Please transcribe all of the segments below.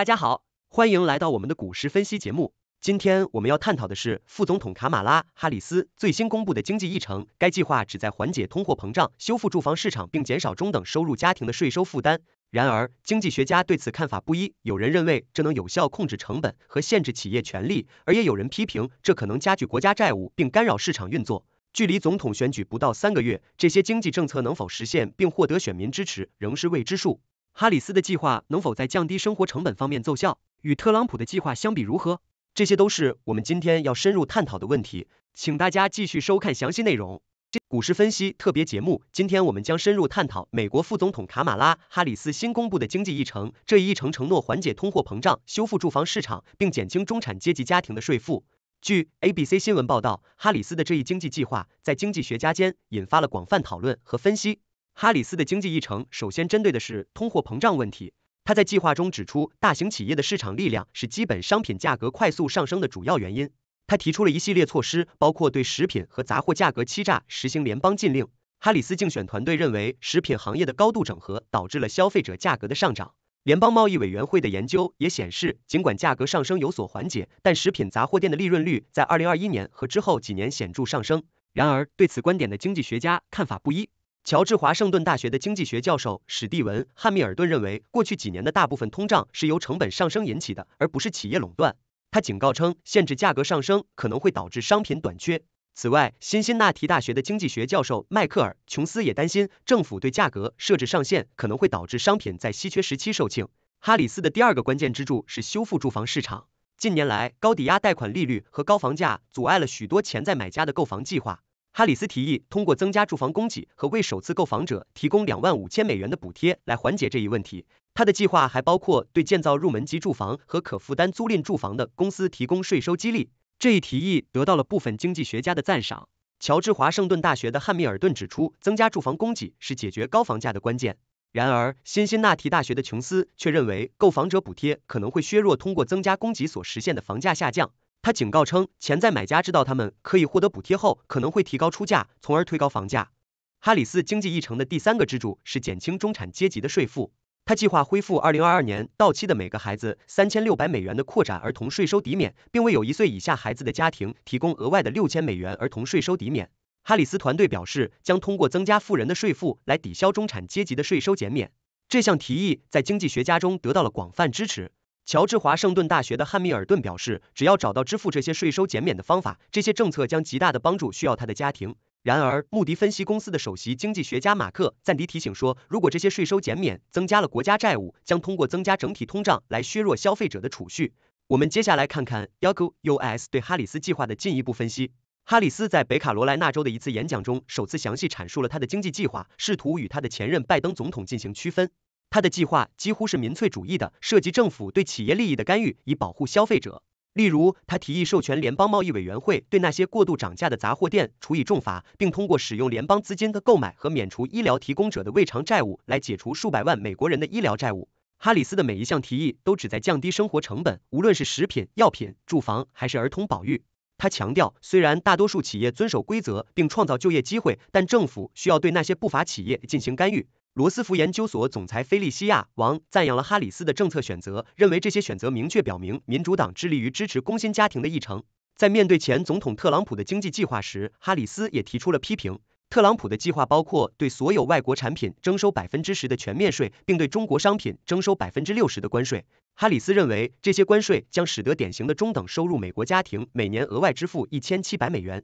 大家好，欢迎来到我们的股市分析节目。今天我们要探讨的是副总统卡马拉哈里斯最新公布的经济议程。该计划旨在缓解通货膨胀、修复住房市场，并减少中等收入家庭的税收负担。然而，经济学家对此看法不一。有人认为这能有效控制成本和限制企业权利，而也有人批评这可能加剧国家债务并干扰市场运作。距离总统选举不到三个月，这些经济政策能否实现并获得选民支持，仍是未知数。哈里斯的计划能否在降低生活成本方面奏效，与特朗普的计划相比如何？这些都是我们今天要深入探讨的问题，请大家继续收看详细内容。股市分析特别节目，今天我们将深入探讨美国副总统卡马拉·哈里斯新公布的经济议程。这一议程承诺缓解通货膨胀、修复住房市场，并减轻中产阶级家庭的税负。据 ABC 新闻报道，哈里斯的这一经济计划在经济学家间引发了广泛讨论和分析。哈里斯的经济议程首先针对的是通货膨胀问题。他在计划中指出，大型企业的市场力量是基本商品价格快速上升的主要原因。他提出了一系列措施，包括对食品和杂货价格欺诈实行联邦禁令。哈里斯竞选团队认为，食品行业的高度整合导致了消费者价格的上涨。联邦贸易委员会的研究也显示，尽管价格上升有所缓解，但食品杂货店的利润率在二零二一年和之后几年显著上升。然而，对此观点的经济学家看法不一。乔治华盛顿大学的经济学教授史蒂文·汉密尔顿认为，过去几年的大部分通胀是由成本上升引起的，而不是企业垄断。他警告称，限制价格上升可能会导致商品短缺。此外，辛辛那提大学的经济学教授迈克尔·琼斯也担心，政府对价格设置上限可能会导致商品在稀缺时期售罄。哈里斯的第二个关键支柱是修复住房市场。近年来，高抵押贷款利率和高房价阻碍了许多潜在买家的购房计划。哈里斯提议通过增加住房供给和为首次购房者提供两万五千美元的补贴来缓解这一问题。他的计划还包括对建造入门级住房和可负担租赁住房的公司提供税收激励。这一提议得到了部分经济学家的赞赏。乔治华盛顿大学的汉密尔顿指出，增加住房供给是解决高房价的关键。然而，辛辛那提大学的琼斯却认为，购房者补贴可能会削弱通过增加供给所实现的房价下降。他警告称，潜在买家知道他们可以获得补贴后，可能会提高出价，从而推高房价。哈里斯经济议程的第三个支柱是减轻中产阶级的税负。他计划恢复二零二二年到期的每个孩子三千六百美元的扩展儿童税收抵免，并为有一岁以下孩子的家庭提供额外的六千美元儿童税收抵免。哈里斯团队表示，将通过增加富人的税负来抵消中产阶级的税收减免。这项提议在经济学家中得到了广泛支持。乔治华盛顿大学的汉密尔顿表示，只要找到支付这些税收减免的方法，这些政策将极大的帮助需要他的家庭。然而，穆迪分析公司的首席经济学家马克·赞迪提醒说，如果这些税收减免增加了国家债务，将通过增加整体通胀来削弱消费者的储蓄。我们接下来看看 y a g o o US 对哈里斯计划的进一步分析。哈里斯在北卡罗来纳州的一次演讲中，首次详细阐述了他的经济计划，试图与他的前任拜登总统进行区分。他的计划几乎是民粹主义的，涉及政府对企业利益的干预以保护消费者。例如，他提议授权联邦贸易委员会对那些过度涨价的杂货店处以重罚，并通过使用联邦资金的购买和免除医疗提供者的未偿债务来解除数百万美国人的医疗债务。哈里斯的每一项提议都旨在降低生活成本，无论是食品、药品、住房还是儿童保育。他强调，虽然大多数企业遵守规则并创造就业机会，但政府需要对那些不法企业进行干预。罗斯福研究所总裁菲利西亚·王赞扬了哈里斯的政策选择，认为这些选择明确表明民主党致力于支持工薪家庭的议程。在面对前总统特朗普的经济计划时，哈里斯也提出了批评。特朗普的计划包括对所有外国产品征收百分之十的全面税，并对中国商品征收百分之六十的关税。哈里斯认为，这些关税将使得典型的中等收入美国家庭每年额外支付一千七百美元。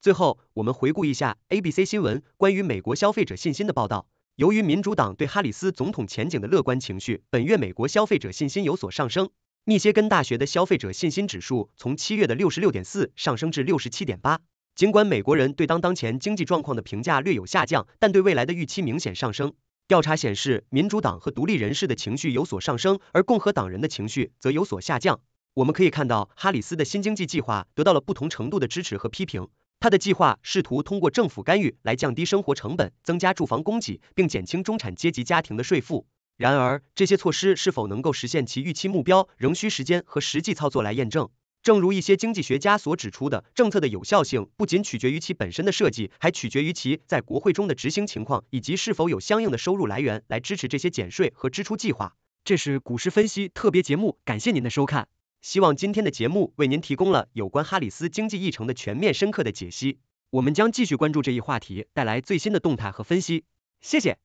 最后，我们回顾一下 ABC 新闻关于美国消费者信心的报道。由于民主党对哈里斯总统前景的乐观情绪，本月美国消费者信心有所上升。密歇根大学的消费者信心指数从七月的六十六点四上升至六十七点八。尽管美国人对当当前经济状况的评价略有下降，但对未来的预期明显上升。调查显示，民主党和独立人士的情绪有所上升，而共和党人的情绪则有所下降。我们可以看到，哈里斯的新经济计划得到了不同程度的支持和批评。他的计划试图通过政府干预来降低生活成本、增加住房供给，并减轻中产阶级家庭的税负。然而，这些措施是否能够实现其预期目标，仍需时间和实际操作来验证。正如一些经济学家所指出的，政策的有效性不仅取决于其本身的设计，还取决于其在国会中的执行情况，以及是否有相应的收入来源来支持这些减税和支出计划。这是股市分析特别节目，感谢您的收看。希望今天的节目为您提供了有关哈里斯经济议程的全面、深刻的解析。我们将继续关注这一话题，带来最新的动态和分析。谢谢。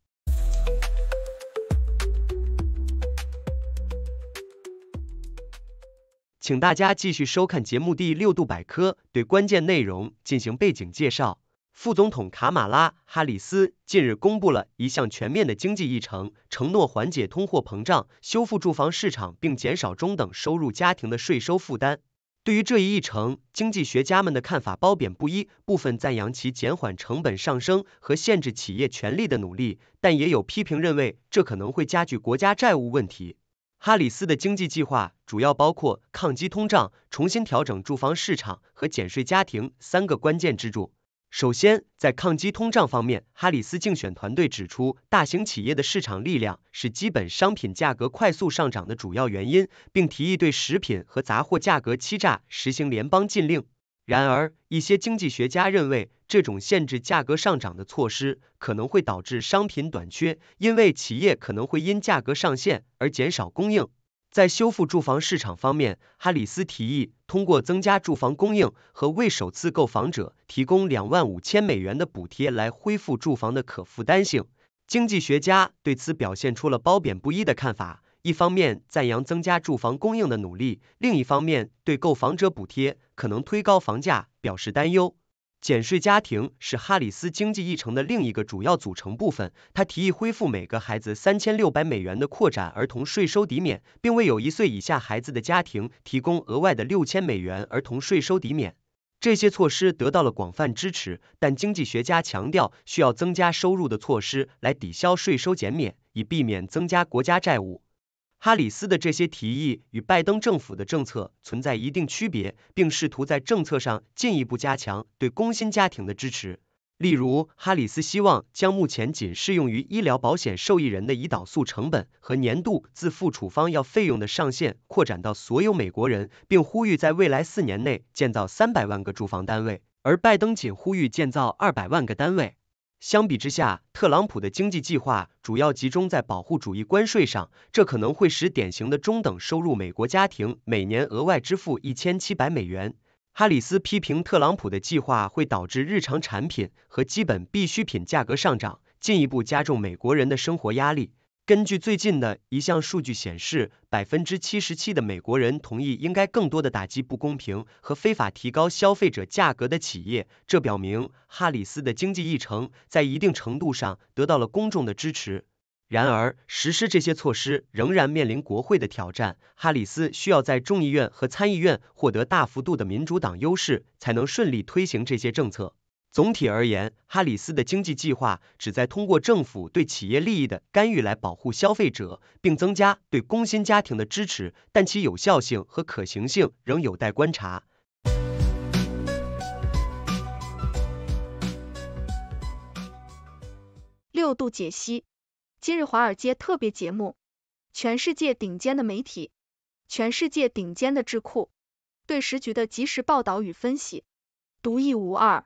请大家继续收看节目第六度百科，对关键内容进行背景介绍。副总统卡马拉·哈里斯近日公布了一项全面的经济议程，承诺缓解通货膨胀、修复住房市场，并减少中等收入家庭的税收负担。对于这一议程，经济学家们的看法褒贬不一。部分赞扬其减缓成本上升和限制企业权利的努力，但也有批评认为这可能会加剧国家债务问题。哈里斯的经济计划主要包括抗击通胀、重新调整住房市场和减税家庭三个关键支柱。首先，在抗击通胀方面，哈里斯竞选团队指出，大型企业的市场力量是基本商品价格快速上涨的主要原因，并提议对食品和杂货价格欺诈实行联邦禁令。然而，一些经济学家认为，这种限制价格上涨的措施可能会导致商品短缺，因为企业可能会因价格上限而减少供应。在修复住房市场方面，哈里斯提议通过增加住房供应和为首次购房者提供两万五千美元的补贴来恢复住房的可负担性。经济学家对此表现出了褒贬不一的看法，一方面赞扬增加住房供应的努力，另一方面对购房者补贴可能推高房价表示担忧。减税家庭是哈里斯经济议程的另一个主要组成部分。他提议恢复每个孩子三千六百美元的扩展儿童税收抵免，并为有一岁以下孩子的家庭提供额外的六千美元儿童税收抵免。这些措施得到了广泛支持，但经济学家强调需要增加收入的措施来抵消税收减免，以避免增加国家债务。哈里斯的这些提议与拜登政府的政策存在一定区别，并试图在政策上进一步加强对工薪家庭的支持。例如，哈里斯希望将目前仅适用于医疗保险受益人的胰岛素成本和年度自付处方药费用的上限扩展到所有美国人，并呼吁在未来四年内建造三百万个住房单位，而拜登仅呼吁建造二百万个单位。相比之下，特朗普的经济计划主要集中在保护主义关税上，这可能会使典型的中等收入美国家庭每年额外支付一千七百美元。哈里斯批评特朗普的计划会导致日常产品和基本必需品价格上涨，进一步加重美国人的生活压力。根据最近的一项数据显示，百分之七十七的美国人同意应该更多的打击不公平和非法提高消费者价格的企业。这表明哈里斯的经济议程在一定程度上得到了公众的支持。然而，实施这些措施仍然面临国会的挑战。哈里斯需要在众议院和参议院获得大幅度的民主党优势，才能顺利推行这些政策。总体而言，哈里斯的经济计划旨在通过政府对企业利益的干预来保护消费者，并增加对工薪家庭的支持，但其有效性和可行性仍有待观察。六度解析今日华尔街特别节目，全世界顶尖的媒体，全世界顶尖的智库对时局的及时报道与分析，独一无二。